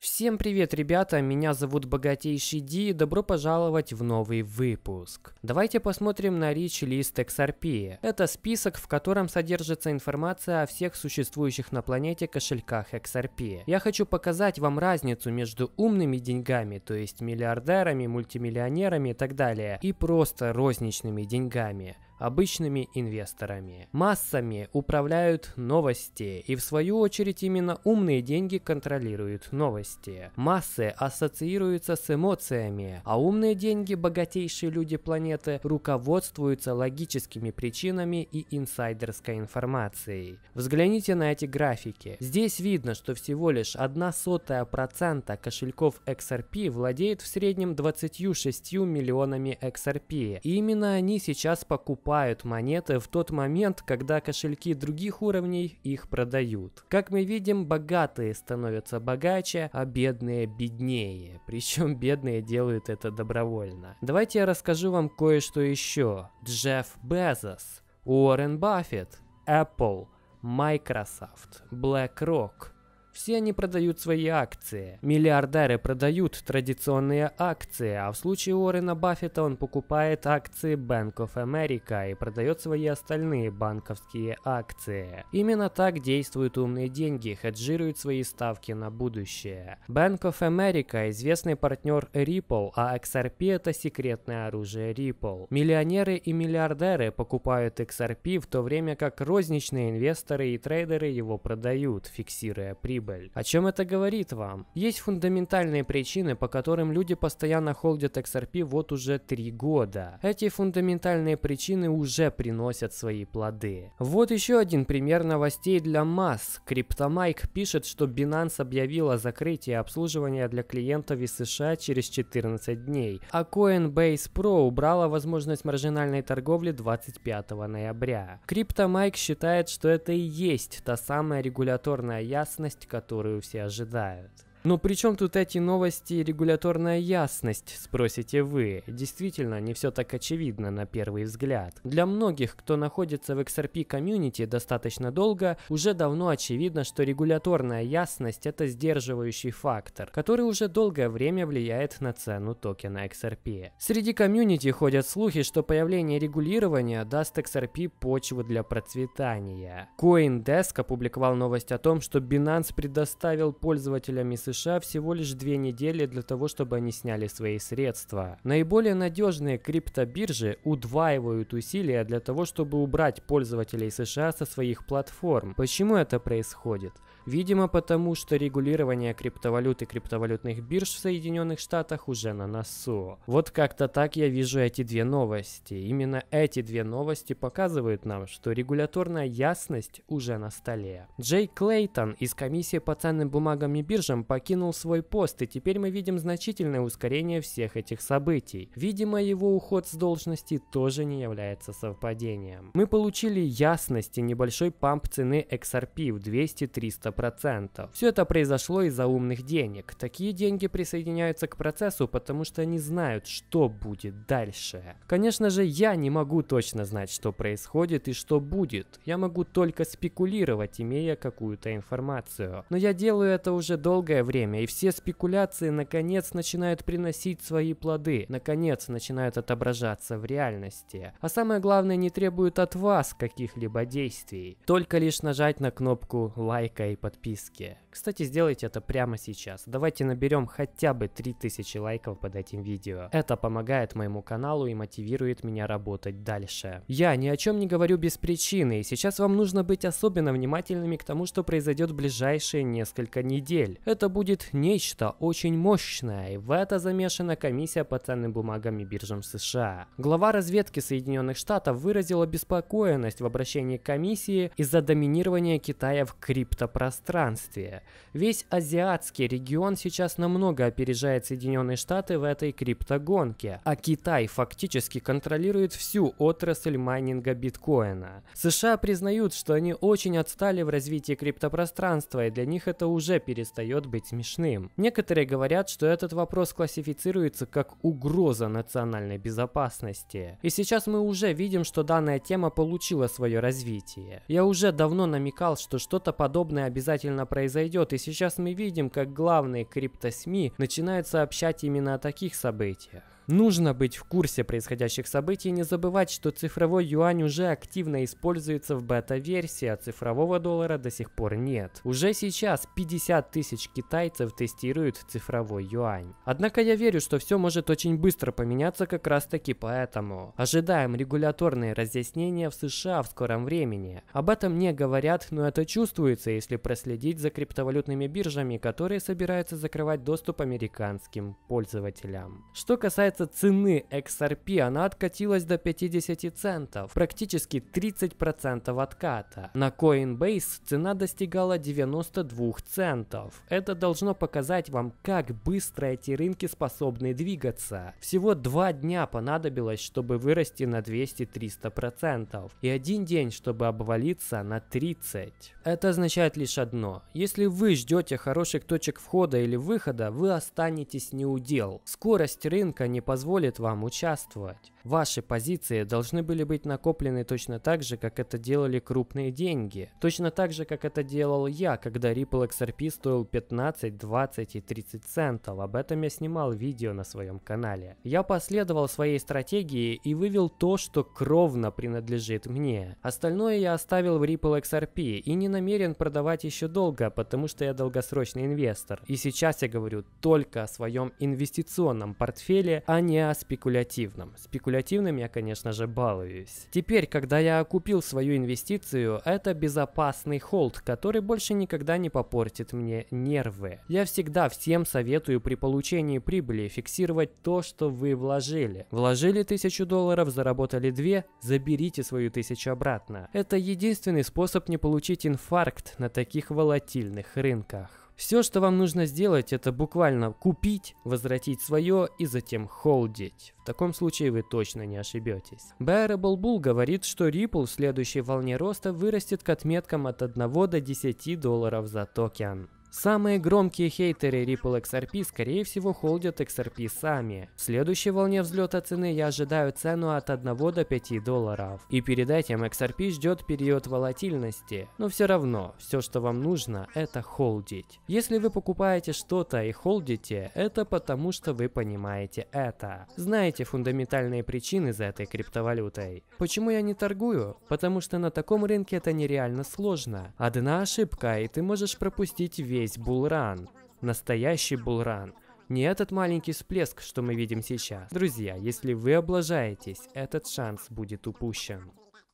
Всем привет, ребята! Меня зовут Богатейший Ди и добро пожаловать в новый выпуск. Давайте посмотрим на речь лист XRP. Это список, в котором содержится информация о всех существующих на планете кошельках XRP. Я хочу показать вам разницу между умными деньгами, то есть миллиардерами, мультимиллионерами и так далее, и просто розничными деньгами обычными инвесторами. Массами управляют новости, и в свою очередь именно умные деньги контролируют новости. Массы ассоциируются с эмоциями, а умные деньги, богатейшие люди планеты, руководствуются логическими причинами и инсайдерской информацией. Взгляните на эти графики. Здесь видно, что всего лишь одна сотая процента кошельков XRP владеет в среднем 26 миллионами XRP. И именно они сейчас покупают покупают монеты в тот момент, когда кошельки других уровней их продают. Как мы видим, богатые становятся богаче, а бедные беднее. Причем бедные делают это добровольно. Давайте я расскажу вам кое-что еще. Джефф Безос, Уоррен Баффет, Apple, Microsoft, BlackRock – все они продают свои акции. Миллиардеры продают традиционные акции, а в случае Уоррена Баффета он покупает акции Bank of America и продает свои остальные банковские акции. Именно так действуют умные деньги, хеджируют свои ставки на будущее. Bank of America – известный партнер Ripple, а XRP – это секретное оружие Ripple. Миллионеры и миллиардеры покупают XRP, в то время как розничные инвесторы и трейдеры его продают, фиксируя прибыль прибыль. О чем это говорит вам? Есть фундаментальные причины, по которым люди постоянно холдят XRP вот уже три года. Эти фундаментальные причины уже приносят свои плоды. Вот еще один пример новостей для масс. Криптомайк пишет, что Binance объявила закрытие обслуживания для клиентов из США через 14 дней, а Coinbase Pro убрала возможность маржинальной торговли 25 ноября. Криптомайк считает, что это и есть та самая регуляторная ясность, которые все ожидают. Но при чем тут эти новости и регуляторная ясность, спросите вы? Действительно, не все так очевидно на первый взгляд. Для многих, кто находится в XRP комьюнити достаточно долго, уже давно очевидно, что регуляторная ясность это сдерживающий фактор, который уже долгое время влияет на цену токена XRP. Среди комьюнити ходят слухи, что появление регулирования даст XRP почву для процветания. CoinDesk опубликовал новость о том, что Binance предоставил пользователям из США США всего лишь две недели для того, чтобы они сняли свои средства. Наиболее надежные криптобиржи удваивают усилия для того, чтобы убрать пользователей США со своих платформ. Почему это происходит? Видимо, потому что регулирование криптовалют и криптовалютных бирж в Соединенных Штатах уже на носу. Вот как-то так я вижу эти две новости. Именно эти две новости показывают нам, что регуляторная ясность уже на столе. Джей Клейтон из комиссии по ценным бумагам и биржам покинул покинул свой пост, и теперь мы видим значительное ускорение всех этих событий. Видимо, его уход с должности тоже не является совпадением. Мы получили ясность и небольшой памп цены XRP в 200-300%. Все это произошло из-за умных денег. Такие деньги присоединяются к процессу, потому что они знают, что будет дальше. Конечно же, я не могу точно знать, что происходит и что будет. Я могу только спекулировать, имея какую-то информацию. Но я делаю это уже долгое время, и все спекуляции наконец начинают приносить свои плоды, наконец начинают отображаться в реальности. А самое главное, не требуют от вас каких-либо действий, только лишь нажать на кнопку лайка и подписки. Кстати, сделайте это прямо сейчас. Давайте наберем хотя бы 3000 лайков под этим видео. Это помогает моему каналу и мотивирует меня работать дальше. Я ни о чем не говорю без причины, и сейчас вам нужно быть особенно внимательными к тому, что произойдет в ближайшие несколько недель. Это будет нечто очень мощное, и в это замешана комиссия по ценным бумагам и биржам США. Глава разведки Соединенных Штатов выразил обеспокоенность в обращении к комиссии из-за доминирования Китая в криптопространстве. Весь азиатский регион сейчас намного опережает Соединенные Штаты в этой криптогонке, а Китай фактически контролирует всю отрасль майнинга биткоина. США признают, что они очень отстали в развитии криптопространства, и для них это уже перестает быть смешным. Некоторые говорят, что этот вопрос классифицируется как угроза национальной безопасности. И сейчас мы уже видим, что данная тема получила свое развитие. Я уже давно намекал, что что-то подобное обязательно произойдет, произойдет, и сейчас мы видим, как главные крипто-СМИ начинают сообщать именно о таких событиях. Нужно быть в курсе происходящих событий и не забывать, что цифровой юань уже активно используется в бета-версии, а цифрового доллара до сих пор нет. Уже сейчас 50 тысяч китайцев тестируют цифровой юань. Однако я верю, что все может очень быстро поменяться как раз таки поэтому. Ожидаем регуляторные разъяснения в США в скором времени. Об этом не говорят, но это чувствуется, если проследить за криптовалютными биржами, которые собираются закрывать доступ американским пользователям. Что касается роста цены XRP она откатилась до 50 центов, практически 30% отката. На Coinbase цена достигала 92 центов. Это должно показать вам, как быстро эти рынки способны двигаться. Всего два дня понадобилось, чтобы вырасти на 200-300%, и один день, чтобы обвалиться на 30%. Это означает лишь одно. Если вы ждете хороших точек входа или выхода, вы останетесь неудел. Скорость рынка не позволит вам участвовать. Ваши позиции должны были быть накоплены точно так же, как это делали крупные деньги. Точно так же, как это делал я, когда Ripple XRP стоил 15, 20 и 30 центов. Об этом я снимал видео на своем канале. Я последовал своей стратегии и вывел то, что кровно принадлежит мне. Остальное я оставил в Ripple XRP и не намерен продавать еще долго, потому что я долгосрочный инвестор. И сейчас я говорю только о своем инвестиционном портфеле а не о спекулятивном. Спекулятивным я, конечно же, балуюсь. Теперь, когда я купил свою инвестицию, это безопасный холд, который больше никогда не попортит мне нервы. Я всегда всем советую при получении прибыли фиксировать то, что вы вложили. Вложили 1000 долларов, заработали 2, заберите свою 1000 обратно. Это единственный способ не получить инфаркт на таких волатильных рынках. Все, что вам нужно сделать, это буквально купить, возвратить свое и затем холдить. В таком случае вы точно не ошибетесь. Bearable Bull говорит, что Ripple в следующей волне роста вырастет к отметкам от 1 до 10 долларов за токен. Самые громкие хейтеры Ripple XRP, скорее всего, холдят XRP сами. В следующей волне взлета цены я ожидаю цену от 1 до 5 долларов. И перед этим XRP ждет период волатильности. Но все равно, все, что вам нужно, это холдить. Если вы покупаете что-то и холдите, это потому, что вы понимаете это. Знаете фундаментальные причины за этой криптовалютой. Почему я не торгую? Потому что на таком рынке это нереально сложно. Одна ошибка, и ты можешь пропустить весь весь булран. Настоящий булран. Не этот маленький всплеск, что мы видим сейчас. Друзья, если вы облажаетесь, этот шанс будет упущен.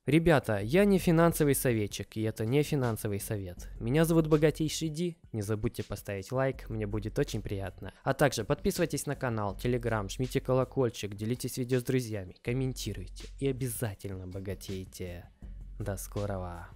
Ребята, я не финансовый советчик, и это не финансовый совет. Меня зовут Богатейший Ди, не забудьте поставить лайк, мне будет очень приятно. А также подписывайтесь на канал, телеграм, жмите колокольчик, делитесь видео с друзьями, комментируйте и обязательно богатейте. До скорого!